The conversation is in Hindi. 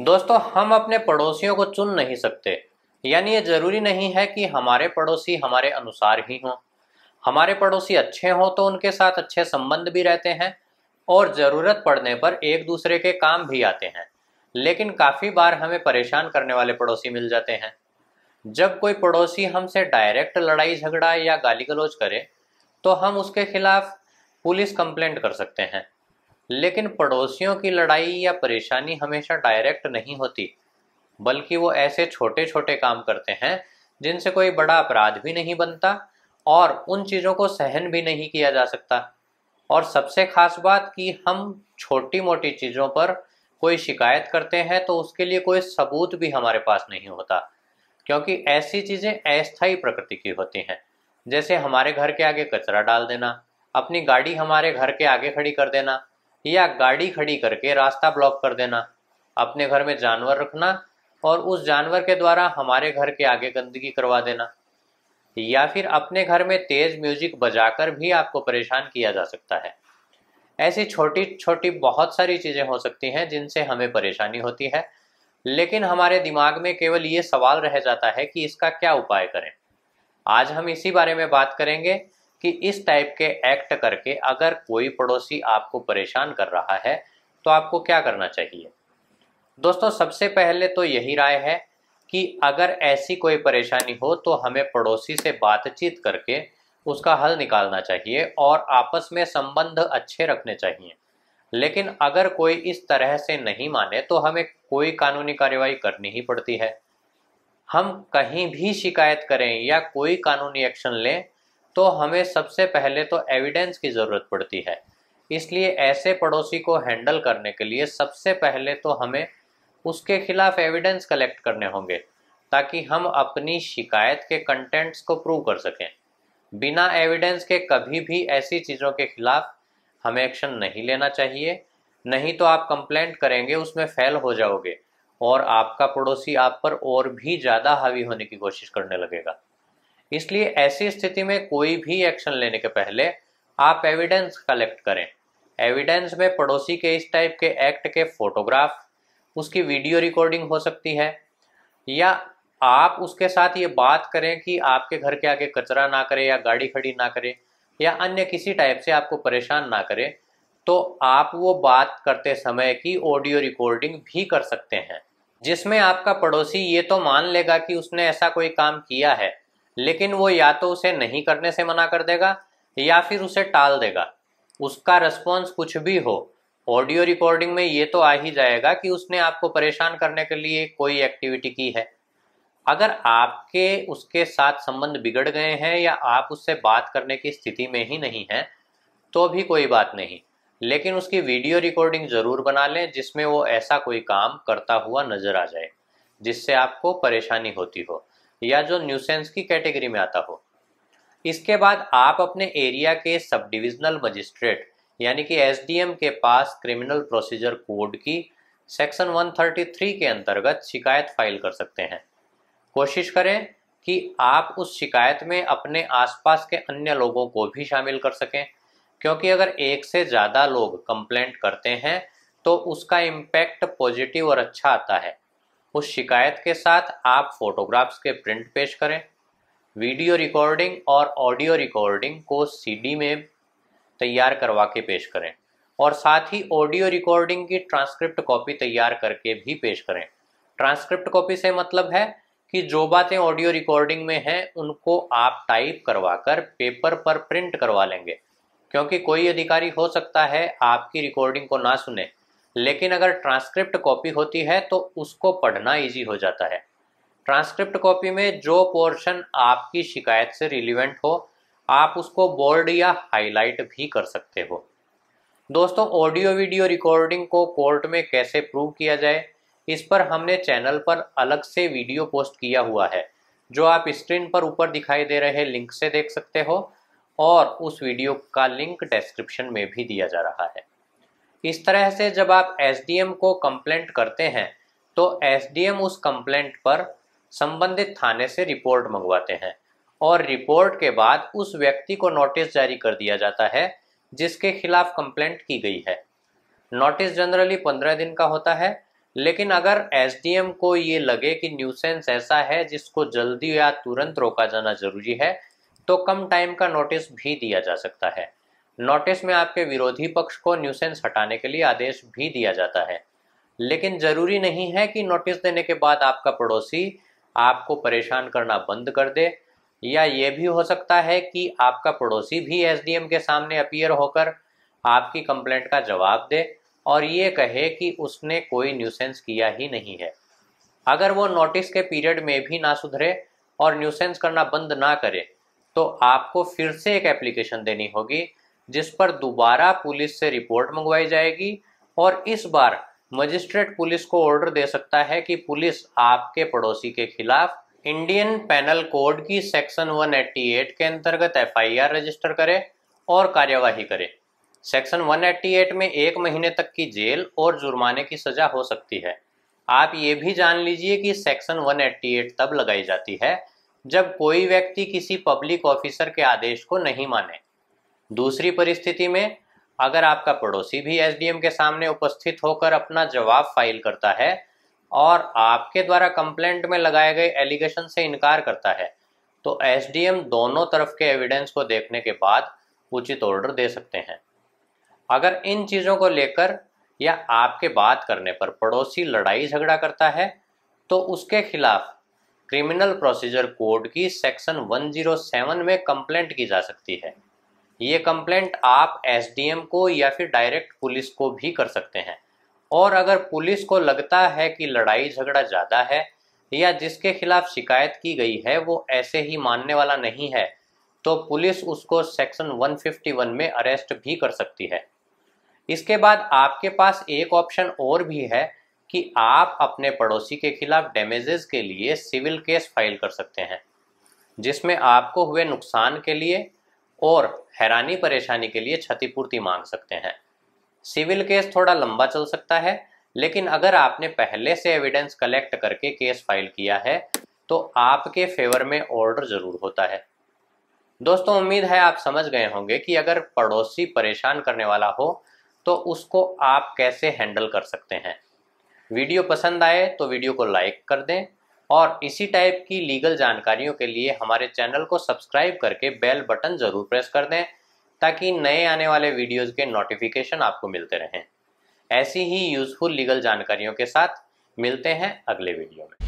दोस्तों हम अपने पड़ोसियों को चुन नहीं सकते यानी ये ज़रूरी नहीं है कि हमारे पड़ोसी हमारे अनुसार ही हों हमारे पड़ोसी अच्छे हों तो उनके साथ अच्छे संबंध भी रहते हैं और ज़रूरत पड़ने पर एक दूसरे के काम भी आते हैं लेकिन काफ़ी बार हमें परेशान करने वाले पड़ोसी मिल जाते हैं जब कोई पड़ोसी हमसे डायरेक्ट लड़ाई झगड़ा या गाली गलौज करे तो हम उसके खिलाफ पुलिस कंप्लेंट कर सकते हैं लेकिन पड़ोसियों की लड़ाई या परेशानी हमेशा डायरेक्ट नहीं होती बल्कि वो ऐसे छोटे छोटे काम करते हैं जिनसे कोई बड़ा अपराध भी नहीं बनता और उन चीज़ों को सहन भी नहीं किया जा सकता और सबसे खास बात कि हम छोटी मोटी चीज़ों पर कोई शिकायत करते हैं तो उसके लिए कोई सबूत भी हमारे पास नहीं होता क्योंकि ऐसी चीज़ें अस्थायी प्रकृति की होती हैं जैसे हमारे घर के आगे कचरा डाल देना अपनी गाड़ी हमारे घर के आगे खड़ी कर देना या गाड़ी खड़ी करके रास्ता ब्लॉक कर देना अपने घर में जानवर रखना और उस जानवर के द्वारा हमारे घर के आगे गंदगी करवा देना या फिर अपने घर में तेज म्यूजिक बजाकर भी आपको परेशान किया जा सकता है ऐसी छोटी छोटी बहुत सारी चीज़ें हो सकती हैं जिनसे हमें परेशानी होती है लेकिन हमारे दिमाग में केवल ये सवाल रह जाता है कि इसका क्या उपाय करें आज हम इसी बारे में बात करेंगे कि इस टाइप के एक्ट करके अगर कोई पड़ोसी आपको परेशान कर रहा है तो आपको क्या करना चाहिए दोस्तों सबसे पहले तो यही राय है कि अगर ऐसी कोई परेशानी हो तो हमें पड़ोसी से बातचीत करके उसका हल निकालना चाहिए और आपस में संबंध अच्छे रखने चाहिए लेकिन अगर कोई इस तरह से नहीं माने तो हमें कोई कानूनी कार्रवाई करनी ही पड़ती है हम कहीं भी शिकायत करें या कोई कानूनी एक्शन लें तो हमें सबसे पहले तो एविडेंस की ज़रूरत पड़ती है इसलिए ऐसे पड़ोसी को हैंडल करने के लिए सबसे पहले तो हमें उसके खिलाफ एविडेंस कलेक्ट करने होंगे ताकि हम अपनी शिकायत के कंटेंट्स को प्रूव कर सकें बिना एविडेंस के कभी भी ऐसी चीज़ों के खिलाफ हमें एक्शन नहीं लेना चाहिए नहीं तो आप कंप्लेंट करेंगे उसमें फेल हो जाओगे और आपका पड़ोसी आप पर और भी ज़्यादा हावी होने की कोशिश करने लगेगा इसलिए ऐसी स्थिति में कोई भी एक्शन लेने के पहले आप एविडेंस कलेक्ट करें एविडेंस में पड़ोसी के इस टाइप के एक्ट के फोटोग्राफ उसकी वीडियो रिकॉर्डिंग हो सकती है या आप उसके साथ ये बात करें कि आपके घर के आगे कचरा ना करें या गाड़ी खड़ी ना करें या अन्य किसी टाइप से आपको परेशान ना करें तो आप वो बात करते समय की ऑडियो रिकॉर्डिंग भी कर सकते हैं जिसमें आपका पड़ोसी ये तो मान लेगा कि उसने ऐसा कोई काम किया है लेकिन वो या तो उसे नहीं करने से मना कर देगा या फिर उसे टाल देगा उसका रिस्पॉन्स कुछ भी हो ऑडियो रिकॉर्डिंग में ये तो आ ही जाएगा कि उसने आपको परेशान करने के लिए कोई एक्टिविटी की है अगर आपके उसके साथ संबंध बिगड़ गए हैं या आप उससे बात करने की स्थिति में ही नहीं हैं तो भी कोई बात नहीं लेकिन उसकी वीडियो रिकॉर्डिंग ज़रूर बना लें जिसमें वो ऐसा कोई काम करता हुआ नज़र आ जाए जिससे आपको परेशानी होती हो या जो न्यूसेंस की कैटेगरी में आता हो इसके बाद आप अपने एरिया के सब डिविजनल मजिस्ट्रेट यानी कि एस के पास क्रिमिनल प्रोसीजर कोड की सेक्शन 133 के अंतर्गत शिकायत फाइल कर सकते हैं कोशिश करें कि आप उस शिकायत में अपने आसपास के अन्य लोगों को भी शामिल कर सकें क्योंकि अगर एक से ज़्यादा लोग कंप्लेंट करते हैं तो उसका इम्पैक्ट पॉजिटिव और अच्छा आता है उस शिकायत के साथ आप फोटोग्राफ्स के प्रिंट पेश करें वीडियो रिकॉर्डिंग और ऑडियो रिकॉर्डिंग को सीडी में तैयार करवा के पेश करें और साथ ही ऑडियो रिकॉर्डिंग की ट्रांसक्रिप्ट कॉपी तैयार करके भी पेश करें ट्रांसक्रिप्ट कॉपी से मतलब है कि जो बातें ऑडियो रिकॉर्डिंग में हैं उनको आप टाइप करवा कर पेपर पर प्रिंट करवा लेंगे क्योंकि कोई अधिकारी हो सकता है आपकी रिकॉर्डिंग को ना सुने लेकिन अगर ट्रांसक्रिप्ट कॉपी होती है तो उसको पढ़ना ईजी हो जाता है ट्रांसक्रिप्ट कॉपी में जो पोर्शन आपकी शिकायत से रिलीवेंट हो आप उसको बोल्ड या हाईलाइट भी कर सकते हो दोस्तों ऑडियो वीडियो रिकॉर्डिंग को कोर्ट में कैसे प्रूव किया जाए इस पर हमने चैनल पर अलग से वीडियो पोस्ट किया हुआ है जो आप स्क्रीन पर ऊपर दिखाई दे रहे लिंक से देख सकते हो और उस वीडियो का लिंक डिस्क्रिप्शन में भी दिया जा रहा है इस तरह से जब आप एस को कंप्लेंट करते हैं तो एस उस कंप्लेंट पर संबंधित थाने से रिपोर्ट मंगवाते हैं और रिपोर्ट के बाद उस व्यक्ति को नोटिस जारी कर दिया जाता है जिसके खिलाफ कंप्लेंट की गई है नोटिस जनरली पंद्रह दिन का होता है लेकिन अगर एसडीएम को ये लगे कि न्यूसेंस ऐसा है जिसको जल्दी या तुरंत रोका जाना जरूरी है तो कम टाइम का नोटिस भी दिया जा सकता है नोटिस में आपके विरोधी पक्ष को न्यूसेंस हटाने के लिए आदेश भी दिया जाता है लेकिन जरूरी नहीं है कि नोटिस देने के बाद आपका पड़ोसी आपको परेशान करना बंद कर दे या ये भी हो सकता है कि आपका पड़ोसी भी एसडीएम के सामने अपीयर होकर आपकी कंप्लेंट का जवाब दे और ये कहे कि उसने कोई न्यूसेंस किया ही नहीं है अगर वो नोटिस के पीरियड में भी ना सुधरे और न्यूसेंस करना बंद ना करे तो आपको फिर से एक एप्लीकेशन देनी होगी जिस पर दोबारा पुलिस से रिपोर्ट मंगवाई जाएगी और इस बार मजिस्ट्रेट पुलिस को ऑर्डर दे सकता है कि पुलिस आपके पड़ोसी के खिलाफ इंडियन पैनल कोड की सेक्शन 188 के अंतर्गत एफआईआर रजिस्टर करे और कार्यवाही करे सेक्शन 188 में एक महीने तक की जेल और जुर्माने की सजा हो सकती है आप ये भी जान लीजिए कि सेक्शन 188 तब लगाई जाती है जब कोई व्यक्ति किसी पब्लिक ऑफिसर के आदेश को नहीं माने दूसरी परिस्थिति में अगर आपका पड़ोसी भी एसडीएम के सामने उपस्थित होकर अपना जवाब फाइल करता है और आपके द्वारा कंप्लेंट में लगाए गए एलिगेशन से इनकार करता है तो एसडीएम दोनों तरफ के एविडेंस को देखने के बाद उचित ऑर्डर दे सकते हैं अगर इन चीज़ों को लेकर या आपके बात करने पर पड़ोसी लड़ाई झगड़ा करता है तो उसके खिलाफ क्रिमिनल प्रोसीजर कोड की सेक्शन 107 में कंप्लेंट की जा सकती है ये कंप्लेंट आप एसडीएम को या फिर डायरेक्ट पुलिस को भी कर सकते हैं और अगर पुलिस को लगता है कि लड़ाई झगड़ा ज़्यादा है या जिसके खिलाफ शिकायत की गई है वो ऐसे ही मानने वाला नहीं है तो पुलिस उसको सेक्शन 151 में अरेस्ट भी कर सकती है इसके बाद आपके पास एक ऑप्शन और भी है कि आप अपने पड़ोसी के खिलाफ डैमेजेस के लिए सिविल केस फाइल कर सकते हैं जिसमें आपको हुए नुकसान के लिए और हैरानी परेशानी के लिए क्षतिपूर्ति मांग सकते हैं सिविल केस थोड़ा लंबा चल सकता है लेकिन अगर आपने पहले से एविडेंस कलेक्ट करके केस फाइल किया है तो आपके फेवर में ऑर्डर ज़रूर होता है दोस्तों उम्मीद है आप समझ गए होंगे कि अगर पड़ोसी परेशान करने वाला हो तो उसको आप कैसे हैंडल कर सकते हैं वीडियो पसंद आए तो वीडियो को लाइक कर दें और इसी टाइप की लीगल जानकारियों के लिए हमारे चैनल को सब्सक्राइब करके बेल बटन ज़रूर प्रेस कर दें ताकि नए आने वाले वीडियोस के नोटिफिकेशन आपको मिलते रहें ऐसी ही यूज़फुल लीगल जानकारियों के साथ मिलते हैं अगले वीडियो में